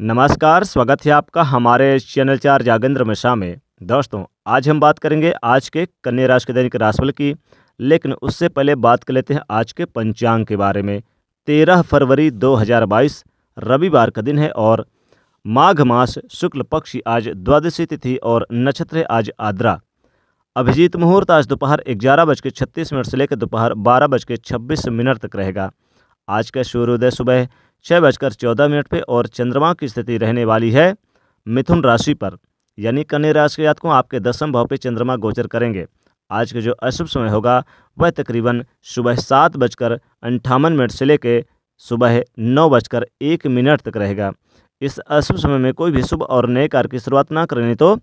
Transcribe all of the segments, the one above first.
नमस्कार स्वागत है आपका हमारे चैनल चार जागेंद्र मिश्रा में दोस्तों आज हम बात करेंगे आज के कन्या राशि के दैनिक राशिफल की लेकिन उससे पहले बात कर लेते हैं आज के पंचांग के बारे में तेरह फरवरी 2022 रविवार का दिन है और माघ मास शुक्ल पक्षी आज द्वादशी तिथि और नक्षत्र आज आद्रा अभिजीत मुहूर्त आज दोपहर ग्यारह बज के छत्तीस मिनट से लेकर दोपहर बारह बज के छब्बीस मिनट तक रहेगा आज का सूर्योदय सुबह छः बजकर चौदह मिनट पर और चंद्रमा की स्थिति रहने वाली है मिथुन राशि पर यानी कन्या राशि के जातकों आपके दसम भाव पे चंद्रमा गोचर करेंगे आज का जो अशुभ समय होगा वह तकरीबन सुबह सात बजकर अंठावन मिनट से लेकर सुबह नौ बजकर एक मिनट तक रहेगा इस अशुभ समय में कोई भी शुभ और नए कार्य की शुरुआत ना करने तो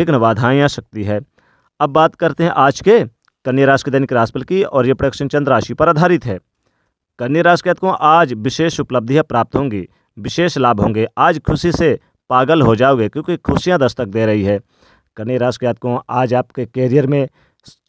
विघ्न बाधाएँ आ सकती है अब बात करते हैं आज के कन्या राशि के दैनिक राशिफल की और ये प्रेक्षण चंद्र राशि पर आधारित है कन्या राशि के को आज विशेष उपलब्धियाँ प्राप्त होंगी विशेष लाभ होंगे आज खुशी से पागल हो जाओगे क्योंकि खुशियाँ दस्तक दे रही है कन्या राशि के को आज आपके कैरियर में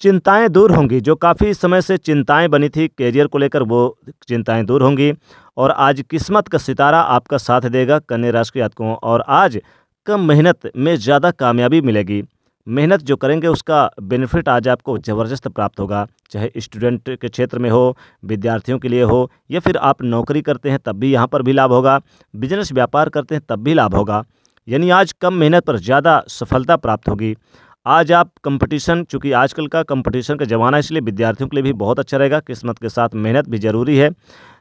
चिंताएं दूर होंगी जो काफ़ी समय से चिंताएं बनी थी कैरियर को लेकर वो चिंताएं दूर होंगी और आज किस्मत का सितारा आपका साथ देगा कन्या राशि के और आज कम मेहनत में ज़्यादा कामयाबी मिलेगी मेहनत जो करेंगे उसका बेनिफिट आज आपको ज़बरदस्त प्राप्त होगा चाहे स्टूडेंट के क्षेत्र में हो विद्यार्थियों के लिए हो या फिर आप नौकरी करते हैं तब भी यहाँ पर भी लाभ होगा बिजनेस व्यापार करते हैं तब भी लाभ होगा यानी आज कम मेहनत पर ज़्यादा सफलता प्राप्त होगी आज आप कंपटीशन चूँकि आजकल का कंपटीशन का ज़माना इसलिए विद्यार्थियों के लिए भी बहुत अच्छा रहेगा किस्मत के साथ मेहनत भी ज़रूरी है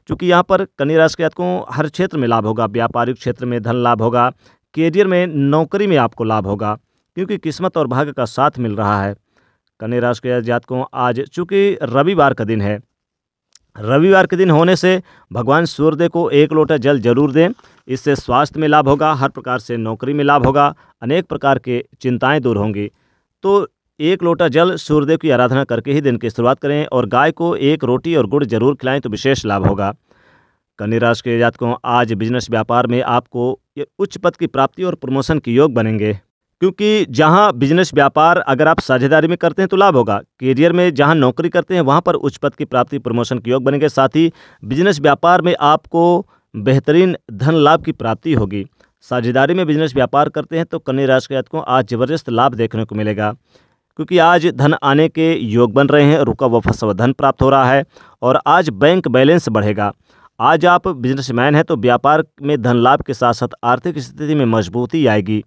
चूँकि यहाँ पर कन्या राशि के जातकों हर क्षेत्र में लाभ होगा व्यापारिक क्षेत्र में धन लाभ होगा करियर में नौकरी में आपको लाभ होगा क्योंकि किस्मत और भाग्य का साथ मिल रहा है कन्या राशि के जातकों आज चूँकि रविवार का दिन है रविवार के दिन होने से भगवान सूर्यदय को एक लोटा जल जरूर दें इससे स्वास्थ्य में लाभ होगा हर प्रकार से नौकरी में लाभ होगा अनेक प्रकार के चिंताएं दूर होंगी तो एक लोटा जल सूर्यदेव की आराधना करके ही दिन की शुरुआत करें और गाय को एक रोटी और गुड़ जरूर खिलाएं तो विशेष लाभ होगा कन्या राशि के जातकों आज बिजनेस व्यापार में आपको उच्च पद की प्राप्ति और प्रमोशन के योग बनेंगे क्योंकि जहां बिजनेस व्यापार अगर आप साझेदारी में करते हैं तो लाभ होगा करियर में जहां नौकरी करते हैं वहां पर उच्च पद की प्राप्ति प्रमोशन के योग बनेंगे साथ ही बिजनेस व्यापार में आपको बेहतरीन धन लाभ की प्राप्ति होगी साझेदारी में बिजनेस व्यापार करते हैं तो कन्या राशि के जातकों आज जबरदस्त लाभ देखने को मिलेगा क्योंकि आज धन आने के योग बन रहे हैं रुका हुआ फंसा धन प्राप्त हो रहा है और आज बैंक बैलेंस बढ़ेगा आज आप बिजनेसमैन हैं तो व्यापार में धन लाभ के साथ साथ आर्थिक स्थिति में मजबूती आएगी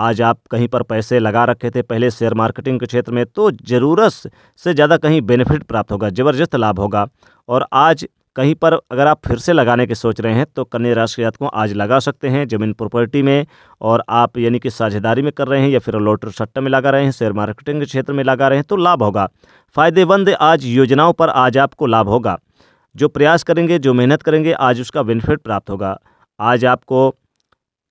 आज आप कहीं पर पैसे लगा रखे थे पहले शेयर मार्केटिंग के क्षेत्र में तो ज़रूरत से ज़्यादा कहीं बेनिफिट प्राप्त होगा ज़बरदस्त लाभ होगा और आज कहीं पर अगर आप फिर से लगाने के सोच रहे हैं तो कन्या राशि के जातकों आज लगा सकते हैं जमीन प्रॉपर्टी में और आप यानी कि साझेदारी में कर रहे हैं या फिर लोटर सट्टा में लगा रहे हैं शेयर मार्केटिंग के क्षेत्र में लगा रहे हैं तो लाभ होगा फायदेमंद आज योजनाओं पर आज आपको लाभ होगा जो प्रयास करेंगे जो मेहनत करेंगे आज उसका बेनिफिट प्राप्त होगा आज आपको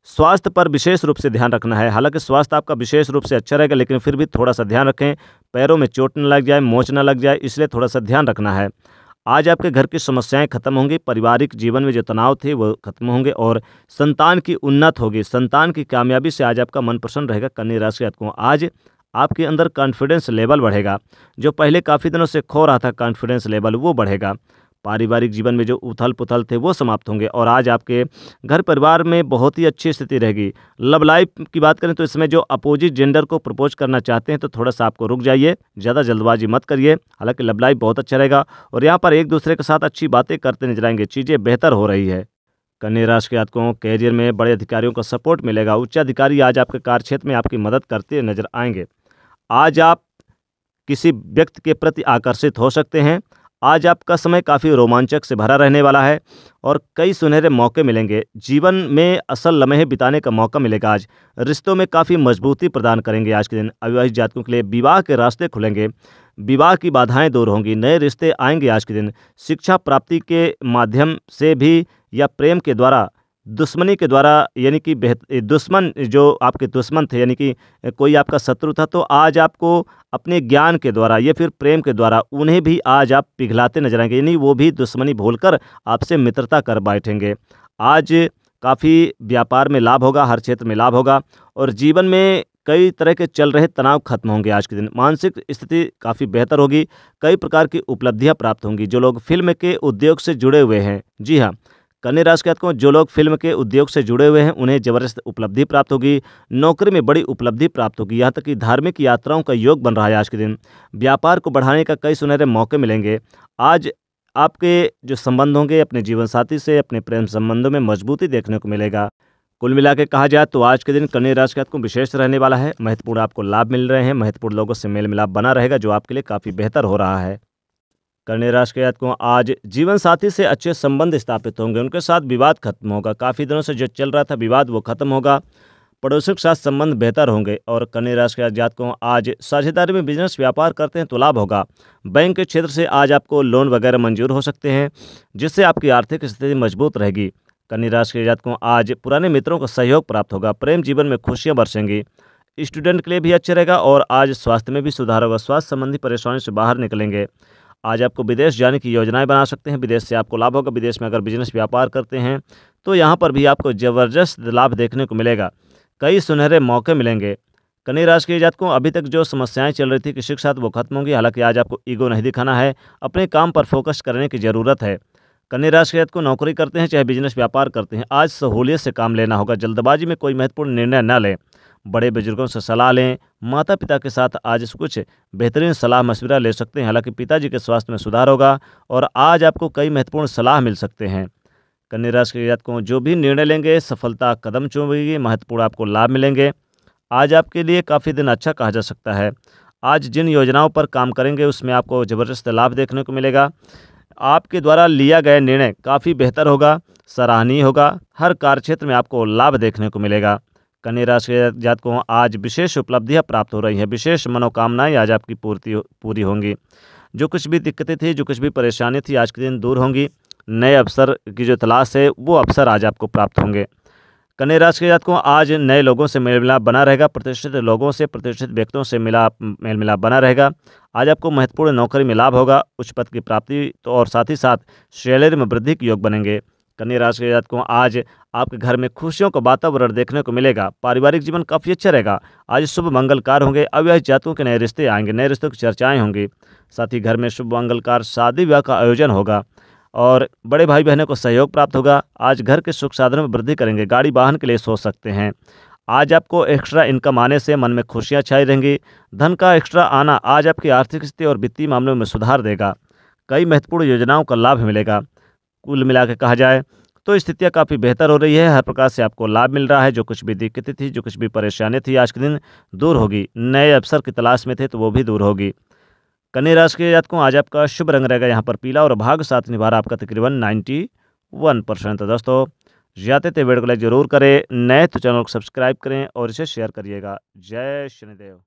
स्वास्थ्य पर विशेष रूप से ध्यान रखना है हालांकि स्वास्थ्य आपका विशेष रूप से अच्छा रहेगा लेकिन फिर भी थोड़ा सा ध्यान रखें पैरों में चोट न लग जाए मोच न लग जाए इसलिए थोड़ा सा ध्यान रखना है आज आपके घर की समस्याएं खत्म होंगी पारिवारिक जीवन में जो तनाव थे वो खत्म होंगे और संतान की उन्नत होगी संतान की कामयाबी से आज आपका मन प्रसन्न रहेगा कन्या राशि को आज आपके अंदर कॉन्फिडेंस लेवल बढ़ेगा जो पहले काफ़ी दिनों से खो रहा था कॉन्फिडेंस लेवल वो बढ़ेगा पारिवारिक जीवन में जो उथल पुथल थे वो समाप्त होंगे और आज आपके घर परिवार में बहुत ही अच्छी स्थिति रहेगी लव लाइफ की बात करें तो इसमें जो अपोजिट जेंडर को प्रपोज करना चाहते हैं तो थोड़ा सा आपको रुक जाइए ज़्यादा जल्दबाजी मत करिए हालांकि लव लाइफ बहुत अच्छा रहेगा और यहाँ पर एक दूसरे के साथ अच्छी बातें करते नजर आएंगे चीज़ें बेहतर हो रही है कन्या राशि के जातकों कैरियर में बड़े अधिकारियों का सपोर्ट मिलेगा उच्च अधिकारी आज आपके कार्यक्षेत्र में आपकी मदद करते नजर आएंगे आज आप किसी व्यक्ति के प्रति आकर्षित हो सकते हैं आज आपका समय काफ़ी रोमांचक से भरा रहने वाला है और कई सुनहरे मौके मिलेंगे जीवन में असल लम्हे बिताने का मौका मिलेगा आज रिश्तों में काफ़ी मजबूती प्रदान करेंगे आज के दिन अविवाहित जातकों के लिए विवाह के रास्ते खुलेंगे विवाह की बाधाएं दूर होंगी नए रिश्ते आएंगे आज के दिन शिक्षा प्राप्ति के माध्यम से भी या प्रेम के द्वारा दुश्मनी के द्वारा यानी कि दुश्मन जो आपके दुश्मन थे यानी कि कोई आपका शत्रु था तो आज आपको अपने ज्ञान के द्वारा या फिर प्रेम के द्वारा उन्हें भी आज आप पिघलाते नजर आएंगे यानी वो भी दुश्मनी भूलकर आपसे मित्रता कर बैठेंगे आज काफ़ी व्यापार में लाभ होगा हर क्षेत्र में लाभ होगा और जीवन में कई तरह के चल रहे तनाव खत्म होंगे आज के दिन मानसिक स्थिति काफ़ी बेहतर होगी कई प्रकार की उपलब्धियां प्राप्त होंगी जो लोग फिल्म के उद्योग से जुड़े हुए हैं जी हाँ कन्या राशि के जो लोग फिल्म के उद्योग से जुड़े हुए हैं उन्हें जबरदस्त उपलब्धि प्राप्त होगी नौकरी में बड़ी उपलब्धि प्राप्त होगी यहाँ तक कि धार्मिक यात्राओं का योग बन रहा है आज के दिन व्यापार को बढ़ाने का कई सुनहरे मौके मिलेंगे आज आपके जो संबंध होंगे अपने जीवन साथी से अपने प्रेम संबंधों में मजबूती देखने को मिलेगा कुल मिला के कहा जाए तो आज के दिन कन्या राशि का आपको विशेष रहने वाला है महत्वपूर्ण आपको लाभ मिल रहे हैं महत्वपूर्ण लोगों से मेल मिलाप बना रहेगा जो आपके लिए काफ़ी बेहतर हो रहा है करने राशि के जातकों आज जीवन साथी से अच्छे संबंध स्थापित होंगे उनके साथ विवाद खत्म होगा काफ़ी दिनों से जो चल रहा था विवाद वो खत्म होगा पड़ोसियों के साथ संबंध बेहतर होंगे और कन्या राशि के जातकों आज साझेदारी में बिजनेस व्यापार करते हैं तो लाभ होगा बैंक के क्षेत्र से आज आपको लोन वगैरह मंजूर हो सकते हैं जिससे आपकी आर्थिक स्थिति मजबूत रहेगी कन्या राशि के जातकों आज पुराने मित्रों का सहयोग प्राप्त होगा प्रेम जीवन में खुशियाँ बरसेंगी स्टूडेंट के लिए भी अच्छा रहेगा और आज स्वास्थ्य में भी सुधार होगा स्वास्थ्य संबंधी परेशानी से बाहर निकलेंगे आज आपको विदेश जाने की योजनाएं बना सकते हैं विदेश से आपको लाभ होगा विदेश में अगर बिजनेस व्यापार करते हैं तो यहाँ पर भी आपको ज़बरदस्त लाभ देखने को मिलेगा कई सुनहरे मौके मिलेंगे कन्या राशि के जातकों अभी तक जो समस्याएं चल रही थी कि शिक्षा तो वो खत्म होंगी हालांकि आज आपको ईगो नहीं दिखाना है अपने काम पर फोकस करने की ज़रूरत है कन्या राशि के जातकों नौकरी करते हैं चाहे बिजनेस व्यापार करते हैं आज सहूलियत से काम लेना होगा जल्दबाजी में कोई महत्वपूर्ण निर्णय न लें बड़े बुजुर्गों से सलाह लें माता पिता के साथ आज कुछ बेहतरीन सलाह मशवरा ले सकते हैं हालांकि पिताजी के स्वास्थ्य में सुधार होगा और आज आपको कई महत्वपूर्ण सलाह मिल सकते हैं कन्या राशि के जातकों जो भी निर्णय लेंगे सफलता कदम चुमेगी महत्वपूर्ण आपको लाभ मिलेंगे आज आपके लिए काफ़ी दिन अच्छा कहा जा सकता है आज जिन योजनाओं पर काम करेंगे उसमें आपको ज़बरदस्त लाभ देखने को मिलेगा आपके द्वारा लिया गया निर्णय काफ़ी बेहतर होगा सराहनीय होगा हर कार्यक्षेत्र में आपको लाभ देखने को मिलेगा कन्या राशि के जातकों आज विशेष उपलब्धियाँ प्राप्त हो रही हैं विशेष मनोकामनाएं आज आपकी पूर्ति पूरी होंगी जो कुछ भी दिक्कतें थी जो कुछ भी परेशानी थी आज के दिन दूर होंगी नए अवसर की जो तलाश है वो अवसर आज आपको प्राप्त होंगे कन्या राशि के जातकों आज नए लोगों से मेल मिलाप बना रहेगा प्रतिष्ठित लोगों से प्रतिष्ठित व्यक्तियों से मिला मेल मिलाप बना रहेगा आज आपको महत्वपूर्ण नौकरी में लाभ होगा उच्च पद की प्राप्ति तो और साथ ही साथ सैलरी में वृद्धि के योग बनेंगे कन्या राशि के जातकों आज आपके घर में खुशियों का वातावरण देखने को मिलेगा पारिवारिक जीवन काफी अच्छा रहेगा आज शुभ मंगलकार होंगे अविवाहित जातकों के नए रिश्ते आएंगे नए रिश्तों की चर्चाएं होंगी साथ ही घर में शुभ मंगलकार शादी विवाह का आयोजन होगा और बड़े भाई बहनों को सहयोग प्राप्त होगा आज घर के सुख साधनों में वृद्धि करेंगे गाड़ी वाहन के लिए सोच सकते हैं आज आपको एक्स्ट्रा इनकम आने से मन में खुशियाँ छाई रहेंगी धन का एक्स्ट्रा आना आज आपकी आर्थिक स्थिति और वित्तीय मामलों में सुधार देगा कई महत्वपूर्ण योजनाओं का लाभ मिलेगा कुल मिला कहा जाए तो स्थितियाँ काफ़ी बेहतर हो रही है हर प्रकार से आपको लाभ मिल रहा है जो कुछ भी दिक्कतें थी जो कुछ भी परेशानी थी आज के दिन दूर होगी नए अवसर की तलाश में थे तो वो भी दूर होगी कन्या राशि के जातकों आज आपका शुभ रंग रहेगा यहाँ पर पीला और भाग साथ निभा आपका तकरीबन नाइन्टी वन परसेंट तो दोस्तों जाते थे वीडियो को लाइक जरूर करें नए तो चैनल को सब्सक्राइब करें और इसे शेयर करिएगा जय शनिदेव